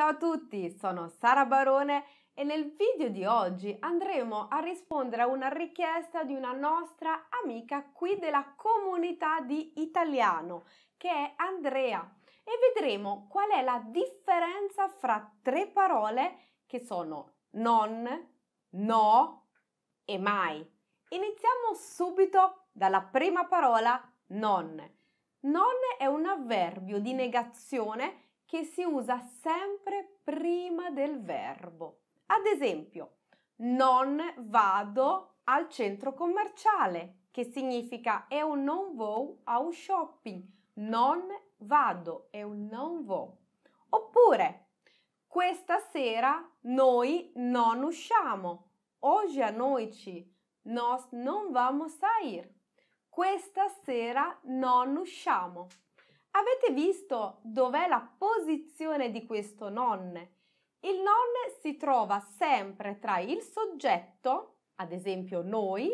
Ciao a tutti, sono Sara Barone e nel video di oggi andremo a rispondere a una richiesta di una nostra amica qui della comunità di italiano che è Andrea e vedremo qual è la differenza fra tre parole che sono non, no e mai. Iniziamo subito dalla prima parola non. Non è un avverbio di negazione che si usa sempre prima del verbo. Ad esempio, non vado al centro commerciale, che significa eu non vou ao shopping. Non vado, eu non vou. Oppure, questa sera noi non usciamo. Oggi a noite nós non vamos sair. Questa sera non usciamo. Avete visto dov'è la posizione di questo non? Il non si trova sempre tra il soggetto, ad esempio noi,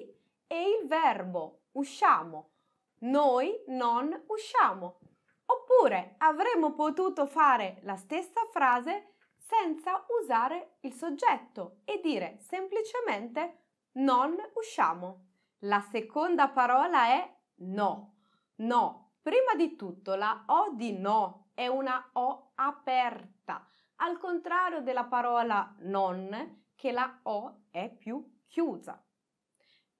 e il verbo usciamo. Noi non usciamo. Oppure avremmo potuto fare la stessa frase senza usare il soggetto e dire semplicemente non usciamo. La seconda parola è no. No, Prima di tutto la O di no è una O aperta, al contrario della parola non, che la O è più chiusa.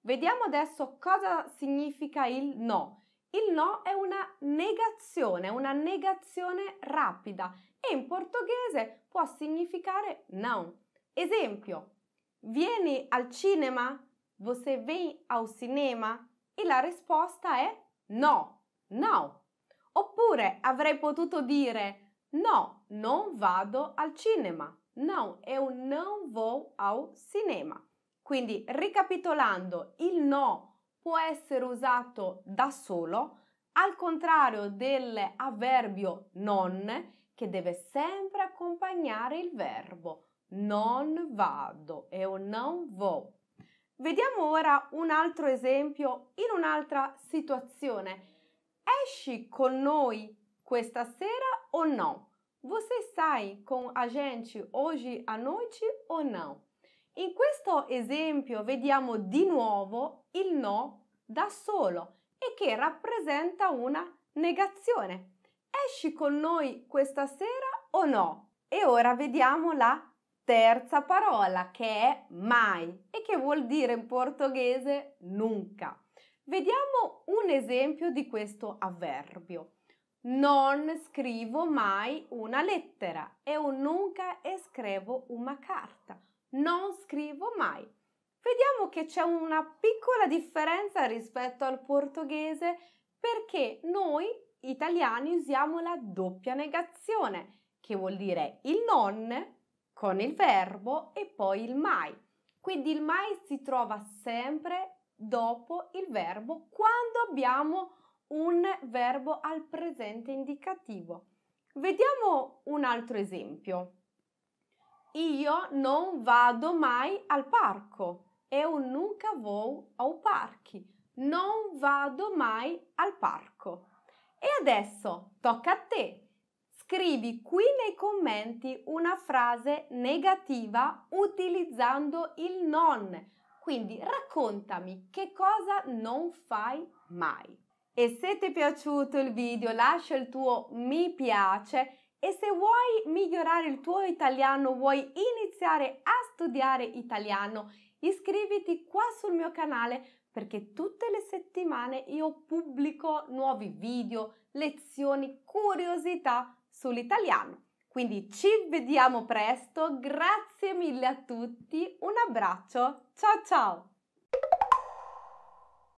Vediamo adesso cosa significa il no. Il no è una negazione, una negazione rapida e in portoghese può significare no. Esempio, vieni al cinema? Você vem ao cinema? E la risposta è no. No. Oppure avrei potuto dire no, non vado al cinema. No, eu não vou ao cinema. Quindi, ricapitolando, il no può essere usato da solo, al contrario dell'avverbio non, che deve sempre accompagnare il verbo. Non vado, eu não vou. Vediamo ora un altro esempio in un'altra situazione esci con noi questa sera o no? Você sai com a gente hoje à noite ou não? In questo esempio vediamo di nuovo il no da solo e che rappresenta una negazione. Esci con noi questa sera o no? E ora vediamo la terza parola che è mai e che vuol dire in portoghese nunca. Vediamo un esempio di questo avverbio. Non scrivo mai una lettera. Eu nunca scrivo una carta. Non scrivo mai. Vediamo che c'è una piccola differenza rispetto al portoghese perché noi italiani usiamo la doppia negazione, che vuol dire il non con il verbo e poi il mai. Quindi il mai si trova sempre dopo il verbo quando abbiamo un verbo al presente indicativo. Vediamo un altro esempio. Io non vado mai al parco. Eu nunca vou ao parque. Non vado mai al parco. E adesso tocca a te. Scrivi qui nei commenti una frase negativa utilizzando il non quindi raccontami che cosa non fai mai. E se ti è piaciuto il video lascia il tuo mi piace e se vuoi migliorare il tuo italiano, vuoi iniziare a studiare italiano, iscriviti qua sul mio canale perché tutte le settimane io pubblico nuovi video, lezioni, curiosità sull'italiano. Quindi ci vediamo presto, grazie mille a tutti, un abbraccio, ciao ciao!